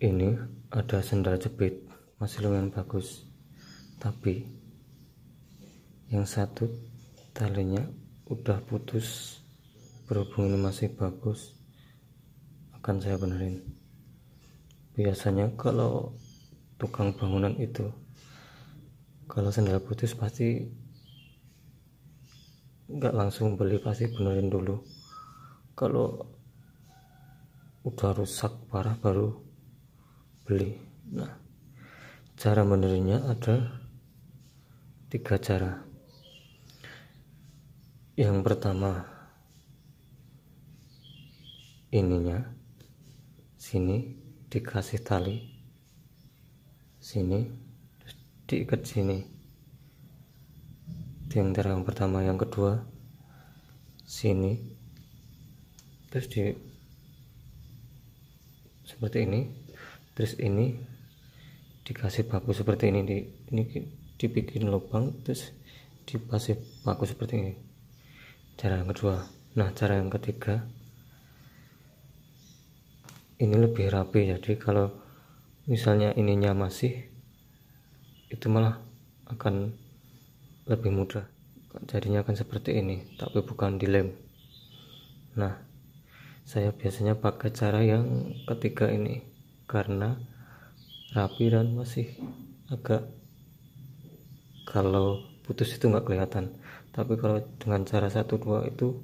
ini ada sendal jepit masih lumayan bagus tapi yang satu talinya udah putus berhubung ini masih bagus akan saya benerin biasanya kalau tukang bangunan itu kalau sendal putus pasti nggak langsung beli pasti benerin dulu kalau udah rusak parah baru beli nah cara menerinya ada tiga cara yang pertama ininya sini dikasih tali sini diikat sini yang cara yang pertama yang kedua sini terus di seperti ini terus ini dikasih paku seperti ini di ini dibikin lubang terus dipasih paku seperti ini cara yang kedua nah cara yang ketiga ini lebih rapi jadi kalau misalnya ininya masih itu malah akan lebih mudah jadinya akan seperti ini tapi bukan dilem nah saya biasanya pakai cara yang ketiga ini karena rapi dan masih agak kalau putus itu nggak kelihatan tapi kalau dengan cara satu dua itu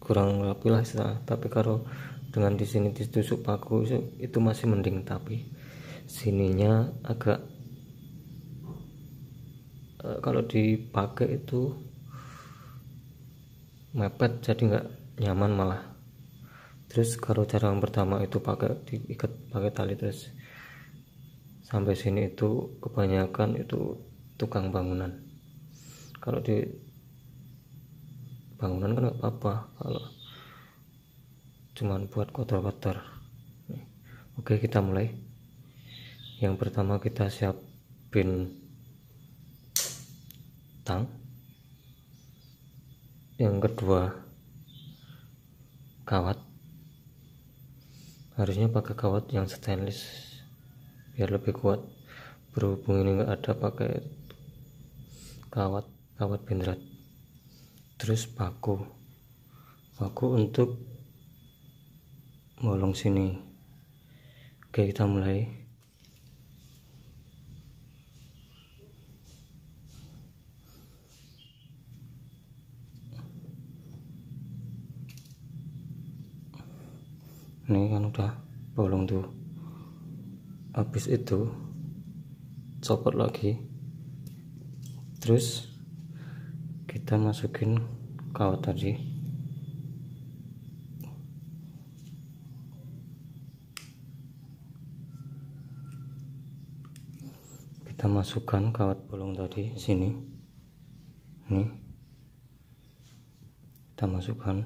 kurang rapi lah tapi kalau dengan di sini ditusuk paku itu masih mending tapi sininya agak eh, kalau dipakai itu mepet jadi nggak nyaman malah terus kalau cara yang pertama itu pakai diikat pakai tali terus sampai sini itu kebanyakan itu tukang bangunan kalau di bangunan kan apa-apa kalau cuman buat kotor-kotor oke kita mulai yang pertama kita siapin tang yang kedua kawat harusnya pakai kawat yang stainless biar lebih kuat berhubung ini enggak ada pakai kawat kawat bendrat terus paku paku untuk bolong sini oke kita mulai ini kan udah bolong tuh habis itu copot lagi terus kita masukin kawat tadi kita masukkan kawat bolong tadi sini ini kita masukkan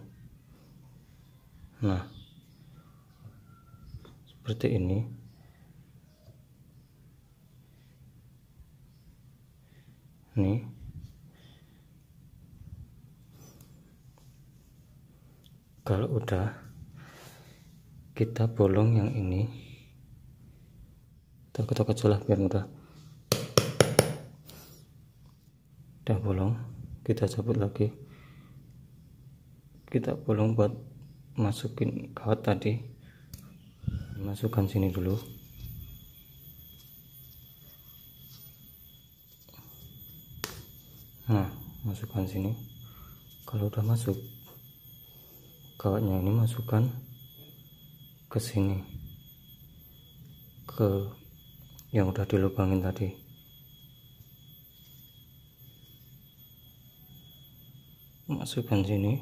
nah seperti ini ini. kalau udah kita bolong yang ini kita ketok biar mudah udah bolong kita cabut lagi kita bolong buat masukin kawat tadi masukkan sini dulu nah masukkan sini kalau udah masuk kawatnya ini masukkan ke sini ke yang udah dilubangin tadi masukkan sini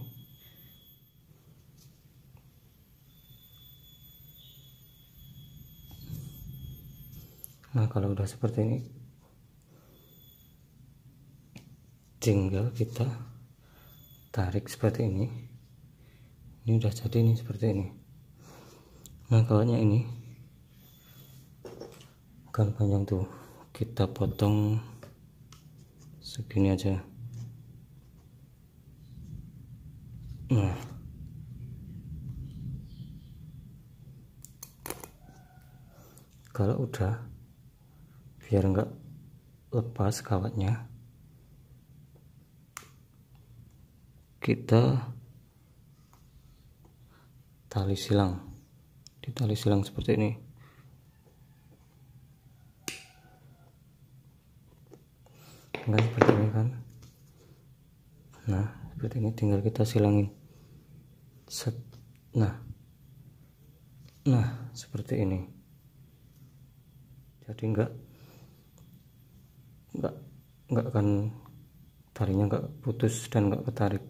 nah kalau udah seperti ini tinggal kita tarik seperti ini ini udah jadi nih seperti ini nah kalau ini kan panjang tuh kita potong segini aja nah kalau udah biar nggak lepas kawatnya kita tali silang di tali silang seperti ini enggak seperti ini kan nah seperti ini tinggal kita silangin set nah nah seperti ini jadi enggak nggak akan tarinya nggak putus dan nggak ketarik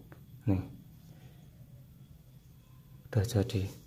nih udah jadi